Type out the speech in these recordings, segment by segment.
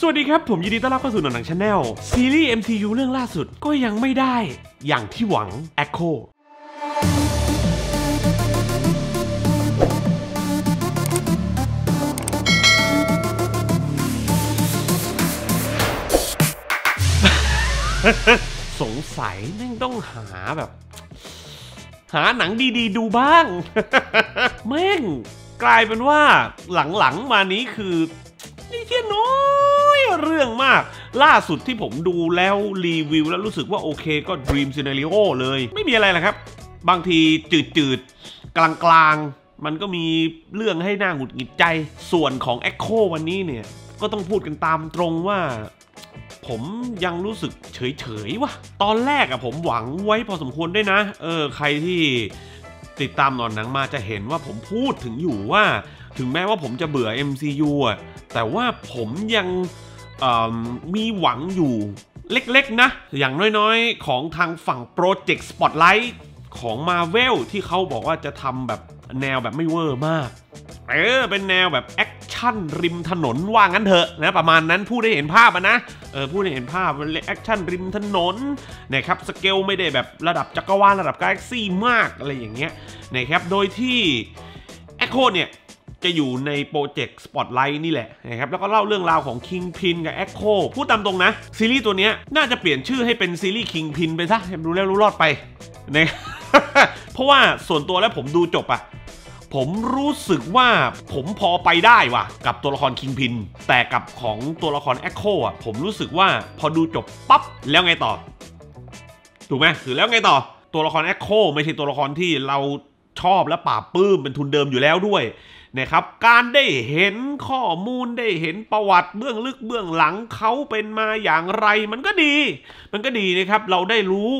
สวัสดีครับ ผมยินดีต้อนรับเข้าสู่หนังชาแนลซีรีส์ MCU เรื่องล่าสุดก็ยังไม่ได้อย่างที่หวัง Echo สงสัยนม่งต้องหาแบบ หาหนังดี ๆ ดูบ้างแม่งกลายเป็นว่าหลัง ๆ มานี้คือนี่เที่ยน้อยเรื่องมากล่าสุดที่ผมดูแล้วรีวิวแล้วรู้สึกว่าโอเคก็ Dream Scenario เลย ไม่มีอะไรละครับ บางทีจืดๆ กลางๆ มันก็มีเรื่องให้หน่าหงุดหงิดใจ ส่วนของ Echo วันนี้เนี่ย ก็ต้องพูดกันตามตรงว่า ผมยังรู้สึกเฉยๆว่ะ ตอนแรกอะผมหวังไว้พอสมควรด้วยนะเออใครที่ติดตามนอนหนังมาจะเห็นว่าผมพูดถึงอยู่ว่า ถึงแม้ว่าผมจะเบื่อ MCU อะแต่ว่าผมยังมีหวังอยู่เล็ก ๆ นะ อย่างน้อยๆของทางฝั่งโปรเจกต์สปอตไลท์ของมาเวลที่เขาบอกว่าจะทำแบบแนวแบบไม่เวอร์มาก เออ เป็นแนวแบบแอคชั่น ริมถนน ว่างั้นเถอะนะประมาณนั้นพูดได้เห็นภาพนะ เออพูดได้เห็นภาพ แอคชั่นริมถนนนะครับ สเกลไม่ได้แบบระดับจักรวาล ระดับกาแล็กซี่มากอะไรอย่างเงี้ยนะครับโดยที่แอคโคเนี่ยจะอยู่ในโปรเจกต์สปอตไลท์นี่แหละนะครับแล้วก็เล่าเรื่องราวของคิงพินกับแอคโคพูดตามตรงนะ ซีรีส์ตัวนี้น่าจะเปลี่ยนชื่อให้เป็นซีรีส์คิงพินไปซะดูแล้วรู้รอดไปนะเพราะว่าส่วนตัวแล้วผมดูจบอะผมรู้สึกว่าผมพอไปได้ว่ะ กับตัวละครคิงพินแต่กับของตัวละครแอคโคอ่ะ ผมรู้สึกว่าพอดูจบปั๊บแล้วไงต่อ ถูกไหมคือแล้วไงต่อตัวละครแอคโคไม่ใช่ตัวละครที่เราชอบ และป่าปื้มเป็นทุนเดิมอยู่แล้วด้วย นะครับ การได้เห็นข้อมูลได้เห็นประวัติเบื้องลึกเบื้องหลังเขาเป็นมาอย่างไร มันก็ดี มันก็ดีนะครับ เราได้รู้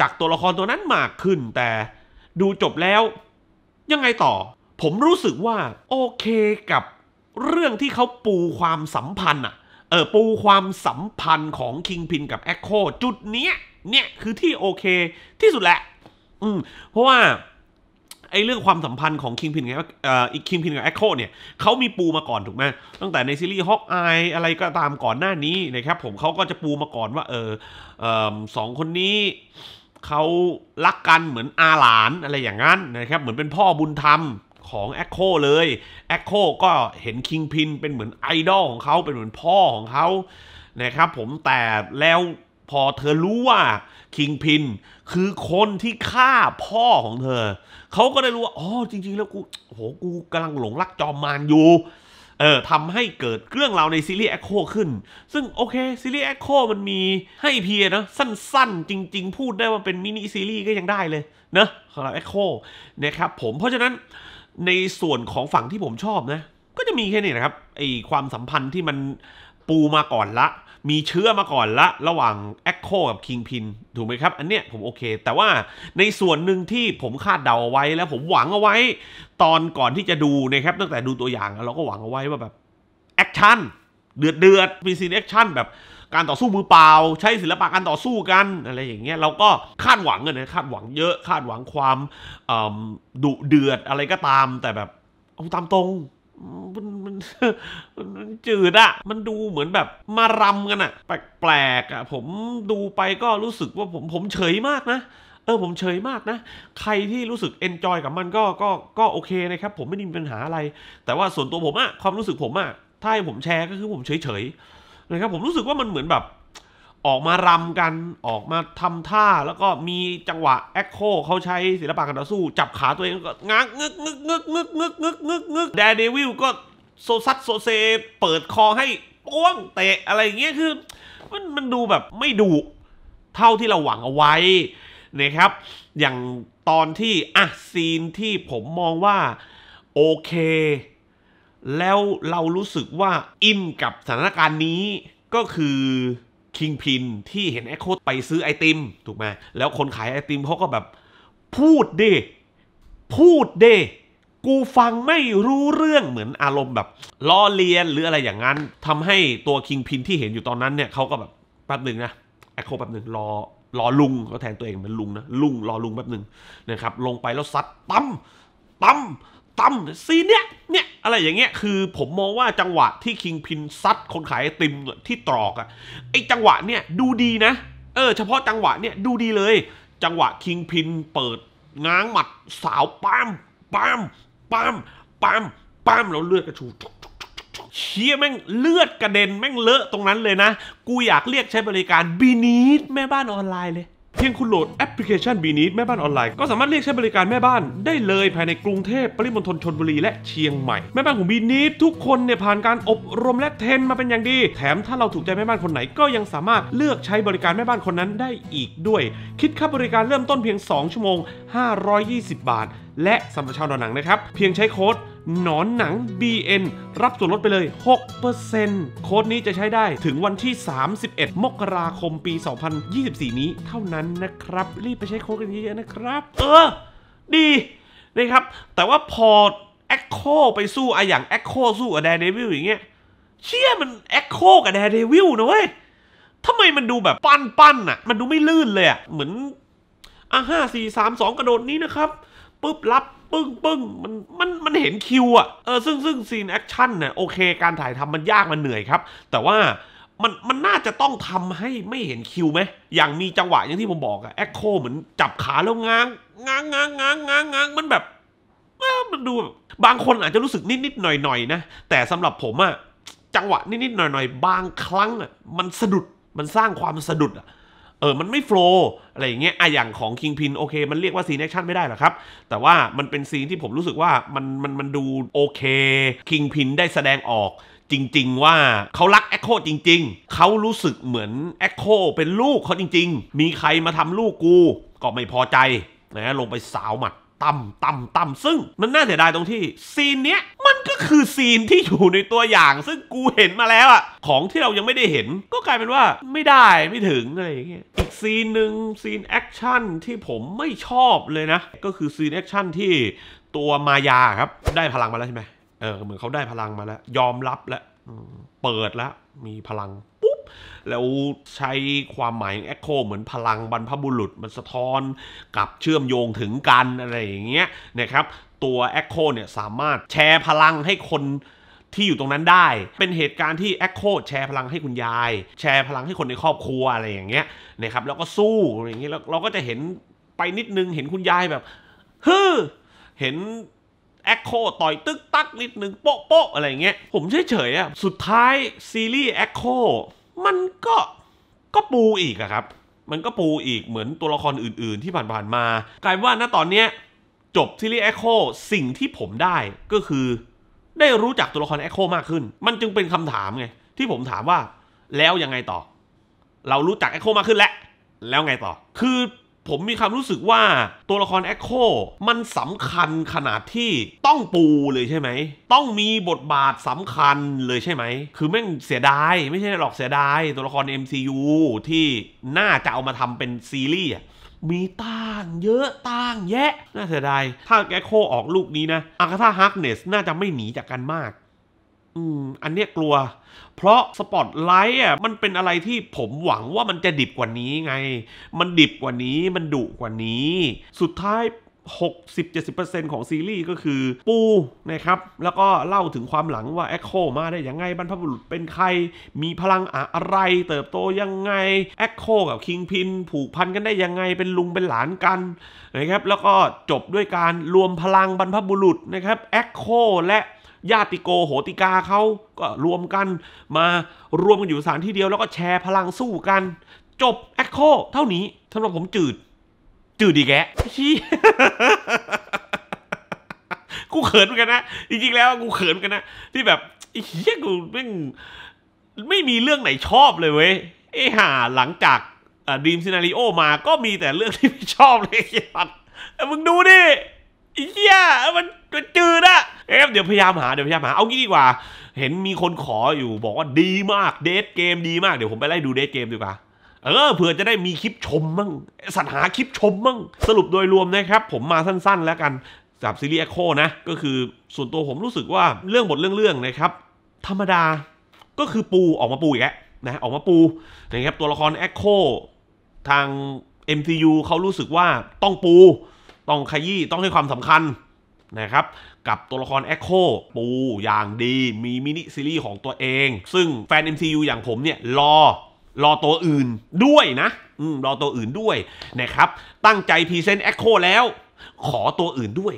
จากตัวละครตัวนั้นมากขึ้น แต่ดูจบแล้ว ยังไงต่อ ผมรู้สึกว่าโอเคกับเรื่องที่เขาปูความสัมพันธ์อะเออปูความสัมพันธ์ของคิงพินกับแอคโคจุดเนี้ย เนี่ยคือที่โอเค ที่สุดแหละ อืมเพราะว่าไอ้เรื่องความสัมพันธ์ของคิงพินกับเอ่ออีกคิงพินกับแอคโคเนี่ยเขามีปูมาก่อนถูกไหมตั้งแต่ในซีรีส์ฮอกอายอะไรก็ตามก่อนหน้านี้นะครับผมเขาก็จะปูมาก่อนว่า เออสองคนนี้เขารักกันเหมือนอาหลาน อะไรอย่างนั้นนะครับเหมือนเป็นพ่อบุญธรรมของแอคโคเลยแอคโคก็เห็นคิงพินเป็นเหมือนไอดอลของเขาเป็นเหมือนพ่อของเขานะครับผมแต่แล้วพอเธอรู้ว่าคิงพินคือคนที่ฆ่าพ่อของเธอ เขาก็ได้รู้ว่าอ๋อจริงๆ แล้วกูโหกูกำลังหลงรักจอมมารอยู่เออทำให้เกิดเรื่องราวในซีรีส์แอคโคขึ้น ซึ่งโอเคซีรีส์แอคโคมันมีให้เพียนะ สั้นๆ จริงๆ พูดได้ว่าเป็นมินิซีรีส์ก็ยังได้เลยนะสำหรับแอคโคนะครับ ผมเพราะฉะนั้นในส่วนของฝั่งที่ผมชอบนะ ก็จะมีแค่นี้นะครับไอความสัมพันธ์ที่มันปูมาก่อนละมีเชื้อมาก่อนละระหว่าง Echo กับ Kingpin ถูกไหมครับ อันเนี้ยผมโอเค แต่ว่าในส่วนหนึ่งที่ผมคาดเดาเอาไว้แล้วผมหวังเอาไว้ ตอนก่อนที่จะดูนะครับ ตั้งแต่ดูตัวอย่าง เราก็หวังเอาไว้ว่าแบบแอคชั่นเดือดเดือดมีซีนแอคชั่นแบบการต่อสู้มือเปล่า ใช้ศิลปะการต่อสู้กันอะไรอย่างเงี้ยเราก็คาดหวังกันนะคาดหวังเยอะคาดหวังความดุเดือดอะไรก็ตาม แต่แบบเอาตามตรงมันมันมันจืดอะ มันดูเหมือนแบบมารำกันอะแปลกๆอะผมดูไปก็รู้สึกว่าผมผมเฉยมากนะ เออผมเฉยมากนะ ใครที่รู้สึกเอนจอยกับมันก็ก็ก็โอเคนะครับ ผมไม่มีปัญหาอะไร แต่ว่าส่วนตัวผมอะความรู้สึกผมอะถ้าให้ผมแชร์ก็คือผมเฉยๆนะครับ ผมรู้สึกว่ามันเหมือนแบบออกมารำกันออกมาทำท่าแล้วก็มีจังหวะแอคโคเขาใช้ศิลปะการต่อสู้จับขาตัวเองก็งักงึกงึกงึกงึกงึกงึกงึกงึกแดเดวิลก็โซซัดโซเซเปิดคอให้ป้วงเตะ อะไรอย่างเงี้ยคือมันมันดูแบบไม่ดุเท่าที่เราหวังเอาไว้นะครับ อย่างตอนที่ อ่ะ ซีนที่ผมมองว่า โอเค แล้วเรารู้สึกว่า อินกับสถานการณ์นี้ก็คือคิงพินที่เห็นแอคโคไปซื้อไอติมถูกไหมแล้วคนขายไอติมเขาก็แบบพูดเดพูดเดกูฟังไม่รู้เรื่องเหมือนอารมณ์แบบล้อเลียน หรืออะไรอย่างนั้น ทำให้ตัวคิงพินที่เห็นอยู่ตอนนั้นเนี่ยเขาก็แบบแป๊บหนึ่งนะแอคโคแป๊บหนึ่งรอรอลุงเขาแทนตัวเองเป็นลุงนะลุงรอลุงแป๊บหนึ่งนะครับลงไปแล้วซัดตั้มตั้มตั้มซีเนี้ยเนี่ยอะไรอย่างเงี้ยคือผมมองว่าจังหวะที่คิงพินซัดคนขายไอติมที่ตรอกอะไอจังหวะเนี่ยดูดีนะ เออเฉพาะจังหวะเนี่ยดูดีเลยจังหวะคิงพินเปิดง้างหมัดสาวปั้มปั้มปั้มปั้มปั้มแล้วเลือดกระชูเชี่ยแม่งเลือดกระเด็น แม่งเลอะตรงนั้นเลยนะ กูอยากเรียกใช้บริการบีนีดแม่บ้านออนไลน์เลยเพียงคุณโหลดแอปพลิเคชันบีนีดแม่บ้านออนไลน์ ก็สามารถเรียกใช้บริการแม่บ้าน ได้เลยภายในกรุงเทพปริมณฑลชนบุรีและเชียงใหม่แม่บ้านของบีนีดทุกคนเนี่ย ผ่านการอบรมและเทรนมาเป็นอย่างดี แถมถ้าเราถูกใจแม่บ้าน คนไหน ก็ยังสามารถเลือกใช้บริการแม่บ้านคนนั้นได้อีกด้วย คิดค่าบริการเริ่มต้นเพียง2ชั่วโมง520 บาท และสำหรับชาวดอหนังนะครับเพียงใช้โค้ดหนอนหนัง BN รับส่วนลดไปเลย 6%โค้ดนี้จะใช้ได้ถึงวันที่ 31 มกราคมปี 2024 นี้ เท่านั้นนะครับ รีบไปใช้โค้ดกันเยอะๆนะครับ เออ ดีนะครับ แต่ว่าพอ Echo ไปสู้อะอย่าง Echo สู้กับแดร์เดวิลอย่างเงี้ย เชี่ยมัน Echo กับแดร์เดวิลนะเว้ย ทำไมมันดูแบบปั้นๆอ่ะมันดูไม่ลื่นเลยอะ่ะเหมือนอ่ะห้าสี่สามสองกระโดดนี้นะครับปุ๊บรับ ปึ้งปึ้งมันมันมันเห็นคิวอะเออซึ่งซึ่งซีนแอคชั่นเนี่ยโอเค การถ่ายทำมันยากมันเหนื่อยครับ แต่ว่า มันมันน่าจะต้องทำให้ไม่เห็นคิวไหมอย่างมีจังหวะ อย่างที่ผมบอกอะแอคโคเหมือนจับขาแล้วง้างง้างง้างง้างง้างง้างมันแบบมันดูบางคนอาจจะรู้สึกนิดนิดหน่อยหน่อยนะแต่สำหรับผมอะจังหวะนิดนิดหน่อยหน่อยบางครั้งอะมันสะดุดมันสร้างความสะดุดอะเออ มันไม่โฟล์อะไรอย่างเงี้ยอะอย่างของคิงพิน โอเค มันเรียกว่าซีนแอคชั่นไม่ได้หรอครับ แต่ว่ามันเป็นซีนที่ผมรู้สึกว่ามัน มัน มันดูโอเค คิงพินได้แสดงออก จริงๆ ว่าเขารักแอคโคจริง ๆ เขารู้สึกเหมือนแอคโคเป็นลูกเขาจริงๆ มีใครมาทำลูกกู ก็ไม่พอใจ นะ ลงไปสาวหมัดต่ำต่ำต่ำซึ่งมันน่าเสียดายตรงที่ซีนเนี้ย มันก็คือซีนที่อยู่ในตัวอย่าง ซึ่งกูเห็นมาแล้วอะของที่เรายังไม่ได้เห็น ก็กลายเป็นว่า ไม่ได้ไม่ถึงอะไรอย่างเงี้ยอีกซีนหนึ่งซีนแอคชั่นที่ผมไม่ชอบเลยนะ ก็คือซีนแอคชั่นที่ ตัวมายาครับ ได้พลังมาแล้วใช่ไหมเออเหมือนเขาได้พลังมาแล้วยอมรับแล้วเปิดแล้วมีพลังแล้วใช้ความหมายแอคโคเหมือนพลังบรรพบุรุษมันสะท้อน กับเชื่อมโยงถึงกันอะไรอย่างเงี้ยนะครับ ตัวแอคโคเนี่ยสามารถแชร์พลังให้คนที่อยู่ตรงนั้นได้ เป็นเหตุการณ์ที่แอคโคแชร์พลังให้คุณยาย แชร์พลังให้คนในครอบครัวอะไรอย่างเงี้ยนะครับแล้วก็สู้อย่างเงี้ยเราก็จะเห็นไปนิดนึงเห็นคุณยายแบบฮึเห็นแอคโคต่อยตึกตักนิดนึงโป๊ะโป๊ะอะไรเงี้ยผมเฉยเฉยอะสุดท้ายซีรีส์แอคโคมันก็ก็ปูอีกอะครับ มันก็ปูอีกเหมือนตัวละครอื่นๆ ที่ผ่านๆมา กลายว่าณตอนเนี้ยจบซีรีส์แอคโคสิ่งที่ผมได้ก็คือ ได้รู้จักตัวละครแอคโคมากขึ้น มันจึงเป็นคำถามไง ที่ผมถามว่า แล้วยังไงต่อ เรารู้จักแอคโคมากขึ้นแล้วแล้วไงต่อคือผมมีความรู้สึกว่าตัวละครแอคโคมันสำคัญขนาดที่ต้องปูเลยใช่ไหม ต้องมีบทบาทสำคัญเลยใช่ไหม คือแม่งเสียดาย ไม่ใช่หรอกเสียดาย ตัวละคร MCU ที่น่าจะเอามาทำเป็นซีรีส์ มีต่างเยอะ ต่างแยะ น่าเสียดาย ถ้าแอคโคออกลูกนี้นะอากาธาฮักเนสน่าจะไม่หนีจากกันมากอืมอันเนี้ยกลัว เพราะสปอตไลท์อ่ะมันเป็นอะไรที่ผมหวังว่ามันจะดิบกว่านี้ไง มันดิบกว่านี้ มันดุกว่านี้ สุดท้าย 60-70%ของซีรีส์ก็คือปูนะครับ แล้วก็เล่าถึงความหลังว่าแอคโคมาได้ยังไงบรรพบุรุษเป็นใคร มีพลังอะไรเติบโตยังไง แอคโคกับคิงพิน ผูกพันกันได้ยังไงเป็นลุงเป็นหลานกันนะครับ แล้วก็จบด้วยการรวมพลังบรรพบุรุษนะครับแอคโคและญาติโก โหติกาเขาก็รวมกันมารวมกันอยู่สถานที่เดียวแล้วก็แชร์พลังสู้กัน จบแอคโค เท่านี้สำหรับผมจืด จืดดีแกชี้กูเขินเหมือนกันนะ จริงๆ แล้วกูเขินเหมือนกันนะ ที่แบบไอเหี้ยกูไม่ไม่มีเรื่องไหนชอบเลยเว้ยไอ้ห่า หลังจากดีมซีนารีโอมาก็มีแต่เรื่องที่ไม่ชอบเลยไอ้สัวมึงดูดิอีเหี้ยมันมันจืดอะเอฟเดี๋ยวพยายามหาเดี๋ยวพยายามหาเอางี้ดีกว่า เห็นมีคนขออยู่บอกว่าดีมากเดทเกมดีมาก เดี๋ยวผมไปไล่ดูเดทเกมดีกว่าเออเผื่อจะได้มีคลิปชมมั่งสรรหาคลิปชมมั่ง สรุปโดยรวมนะครับ ผมมาสั้นๆแล้วกันจากซีรีส์เอ็โคนะ ก็คือส่วนตัวผมรู้สึกว่าเรื่องบทเรื่องๆนะครับ ธรรมดาก็คือปูออกมาปูอีกแล้วนะออกมาปูนะครับตัวละครเอ็โคทาง MCU เขารู้สึกว่าต้องปูต้องขยี้ต้องให้ความสำคัญนะครับกับตัวละครแอคโคปูอย่างดี มีมินิซีรีส์ของตัวเอง ซึ่งแฟน MCU อย่างผมเนี่ยรอรอตัวอื่นด้วยนะอืมรอตัวอื่นด้วยนะครับตั้งใจพรีเซนต์แอคโคแล้ว ขอตัวอื่นด้วย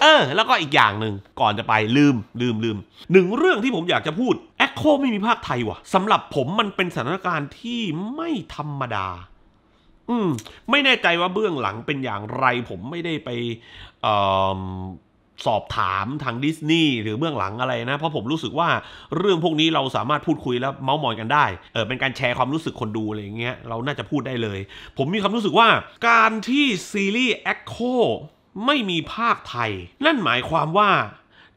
เออแล้วก็อีกอย่างหนึ่งก่อนจะไปลืมลืมลืมหนึ่งเรื่องที่ผมอยากจะพูดแอคโคไม่มีภาคไทยว่ะสำหรับผมมันเป็นสถานการณ์ที่ไม่ธรรมดาอืม ไม่แน่ใจว่าเบื้องหลังเป็นอย่างไรผมไม่ได้ไปออสอบถามทางดิสนีย์หรือเบื้องหลังอะไรนะ เพราะผมรู้สึกว่าเรื่องพวกนี้เราสามารถพูดคุยแล้วเมาส์มอยกันได้ เออเป็นการแชร์ความรู้สึกคนดูอะไรอย่างเงี้ย เราน่าจะพูดได้เลย ผมมีความรู้สึกว่าการที่ซีรีส์ Echo ไม่มีภาคไทย นั่นหมายความว่า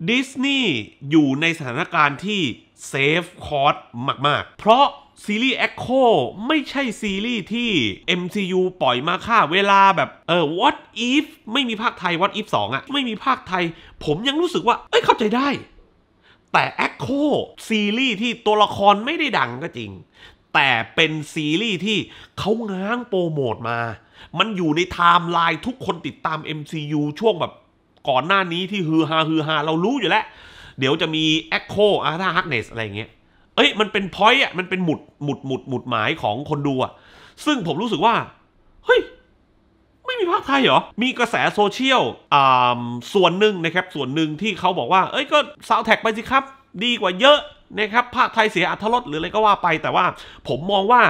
ดิสนีย์อยู่ในสถานการณ์ที่เซฟคอร์สมาก ๆ เพราะซีรีส์ Echo ไม่ใช่ซีรีส์ที่ MCU ปล่อยมาค่า เวลาแบบเออ What if ไม่มีภาคไทย What if 2อะ่ะ ไม่มีภาคไทย ผมยังรู้สึกว่า เอ้ยเข้าใจได้ แต่ Echo ซีรีส์ที่ตัวละครไม่ได้ดังก็จริง แต่เป็นซีรีส์ที่เขาง้างโปรโมทมา มันอยู่ในไทม์ไลน์ทุกคนติดตาม MCU ช่วงแบบ ก่อนหน้านี้ที่ฮือฮา ฮือฮา เรารู้อยู่แล้วเดี๋ยวจะมี Echo อาร์ธาฮักเนสอะไรเงี้ยเอ้ยมันเป็นพอยต์อ่ะมันเป็นหมุดหมุดหมุดหมุดหมายของคนดูอ่ะซึ่งผมรู้สึกว่า เฮ้ย ไม่มีภาคไทยเหรอ มีกระแสโซเชียลอ่าส่วนหนึ่งนะครับส่วนหนึ่งที่เขาบอกว่า เอ้ยก็ซาวแท็กไปสิครับ ดีกว่าเยอะนะครับภาคไทยเสียอัธรสหรืออะไรก็ว่าไป แต่ว่า ผมมองว่า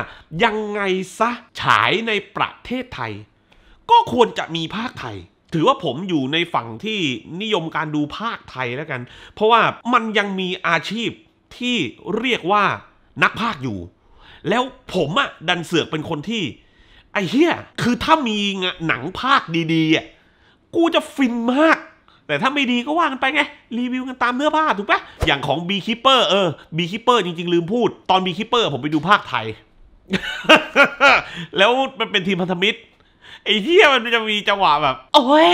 ยังไงซะฉายในประเทศไทย ก็ควรจะมีภาคไทย ถือว่าผมอยู่ในฝั่งที่นิยมการดูภาคไทยแล้วกัน เพราะว่ามันยังมีอาชีพที่เรียกว่านักภาคอยู่ แล้วผมอะดันเสือกเป็นคนที่ ไอ้เฮียคือถ้ามีหนังภาคดีๆอะกูจะฟินมาก แต่ถ้าไม่ดีก็ว่ากันไปไง รีวิวกันตามเนื้อผ้าถูกปะอย่างของ b ีคิปเปอร์เออบีคิปเปอร์จริง ๆ ลืมพูดตอน b ีคิปเปอร์ผมไปดูภาคไทย แล้วมันเป็นทีมพันธมิตรไอ้เหี้ยมันจะมีจังหวะแบบ โอ้ย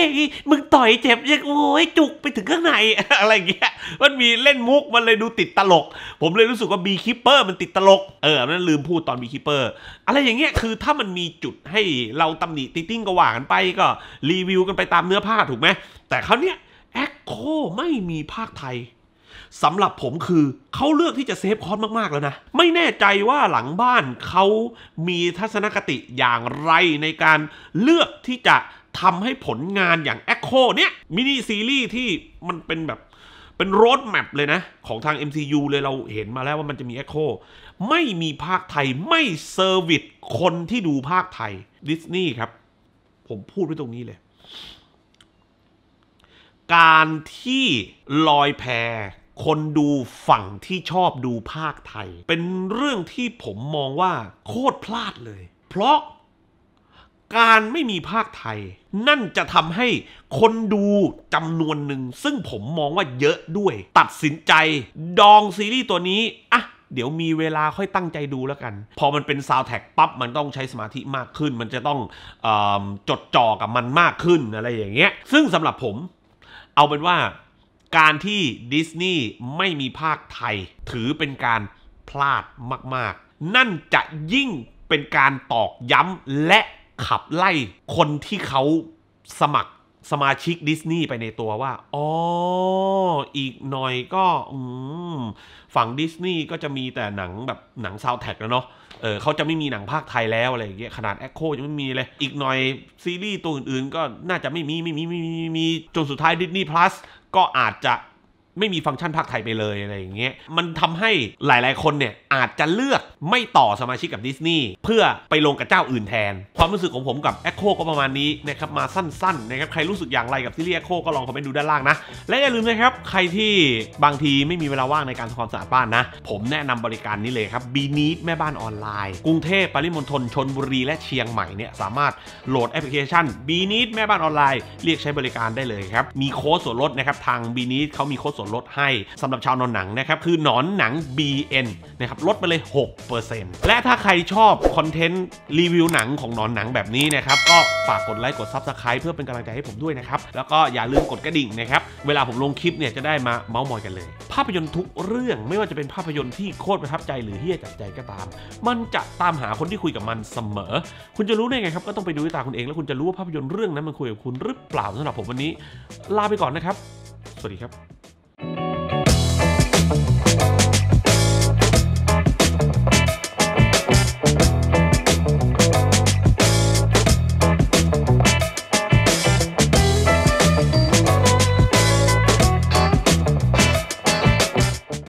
มึงต่อยเจ็บยังโอ้ย จุกไปถึงข้างใน อะไรเงี้ย มันมีเล่นมุกมันเลยดูติดตลก ผมเลยรู้สึกว่าบีคิปเปอร์มันติดตลก เออนั้นลืมพูดตอนบีคิปเปอร์อะไรอย่างเงี้ยคือถ้ามันมีจุดให้เราตำหนิติติ้งก็ว่ากันไปก็รีวิวกันไปตามเนื้อผ้าถูกไหม แต่เขาเนี้ยแอคโคไม่มีภาคไทยสำหรับผมคือเขาเลือกที่จะเซฟคอสมากๆ แล้วนะ ไม่แน่ใจว่าหลังบ้านเขามีทัศนคติอย่างไรในการเลือกที่จะทำให้ผลงานอย่างแอคโคเนี่ยมินิซีรีส์ที่มันเป็นแบบเป็นโรดแมปเลยนะ ของทาง MCU เลยเราเห็นมาแล้วว่ามันจะมี Echo ไม่มีภาคไทยไม่เซอร์วิสคนที่ดูภาคไทยดิสนีย์ครับ ผมพูดไว้ตรงนี้เลย การที่ลอยแพคนดูฝั่งที่ชอบดูภาคไทย เป็นเรื่องที่ผมมองว่าโคตรพลาดเลย เพราะการไม่มีภาคไทย นั่นจะทำให้คนดูจำนวนหนึ่ง ซึ่งผมมองว่าเยอะด้วย ตัดสินใจ ดองซีรีส์ตัวนี้อ่ะเดี๋ยวมีเวลาค่อยตั้งใจดูแล้วกัน พอมันเป็นซาวแท็กปั๊บ มันต้องใช้สมาธิมากขึ้น มันจะต้องอจดจ่อกับมันมากขึ้นอะไรอย่างเงี้ย ซึ่งสำหรับผม เอาเป็นว่าการที่ดิสนีย์ไม่มีภาคไทยถือเป็นการพลาดมากๆ นั่นจะยิ่งเป็นการตอกย้ำและขับไล่คนที่เขาสมัครสมาชิกดิสนีย์ไปในตัวว่า อ๋ออีกหน่อยก็ฝั่งดิสนีย์ก็จะมีแต่หนังแบบหนังซาวแท็กแล้วเนาะเออเขาจะไม่มีหนังภาคไทยแล้วอะไรอย่างเงี้ยขนาดแอคโคยังไม่มีเลยอีกหน่อยซีรีส์ตัวอื่นๆ ก็น่าจะไม่มีไม่มีไม่มีจนสุดท้ายดิสนีย์พลัสก็อาจจะไม่มีฟังก์ชันภาคไทยไปเลยอะไรอย่างเงี้ย มันทำให้หลายๆ คนเนี่ยอาจจะเลือกไม่ต่อสมาชิกกับดิสนีย์เพื่อไปลงกับเจ้าอื่นแทน ความรู้สึกของผมกับ e อ h o ก็ประมาณนี้นะครับมาสั้นๆนะครับใครรู้สึกอย่างไรกับซีรีส์ e อ h o ก็ลองคอมเมนต์ดูด้านล่างนะ และอย่าลืมนะครับ ใครที่บางทีไม่มีเวลาว่างในการทำความสะอาดบ้านนะ ผมแนะนำบริการนี้เลยครับบีนีดแม่บ้านออนไลน์ กรุงเทพปริมณฑลชนบุรีและเชียงใหม่เนี่ยสามารถโหลดแอปพลิเคชันบีนีดแม่บ้านออนไลน์เรียกใช้บริการได้เลยครับมีโค้ดส่วนลดนะครับทางบีนีดเขามีโค้ดส่วนนลดให้สำหรับชาวนอนหนังนะครับ คือหนอนหนัง BN นะครับ ลดไปเลย 6%และถ้าใครชอบคอนเทนต์ รีวิวหนังของหนอนหนังแบบนี้นะครับ ก็ฝากกดไลค์ กด Subscribe เพื่อเป็นกำลังใจให้ผมด้วยนะครับ แล้วก็อย่าลืมกดกระดิ่งนะครับ เวลาผมลงคลิปเนี่ยจะได้มาเมาส์มอยกันเลย ภาพยนตร์ทุกเรื่องไม่ว่าจะเป็นภาพยนตร์ที่โคตรประทับใจ หรือเฮี้ยจัดใจก็ตาม มันจะตามหาคนที่คุยกับมันเสมอ คุณจะรู้ได้ไงครับก็ต้องไปดูด้วยตาคุณเองแล้วคุณจะรู้ว่าภาพยนตร์เรื่องนั้นมันคุยกับคุณหรือเปล่าสำหรับผมวันนี้ลาไปก่อนนะครับ สวัสดีครับ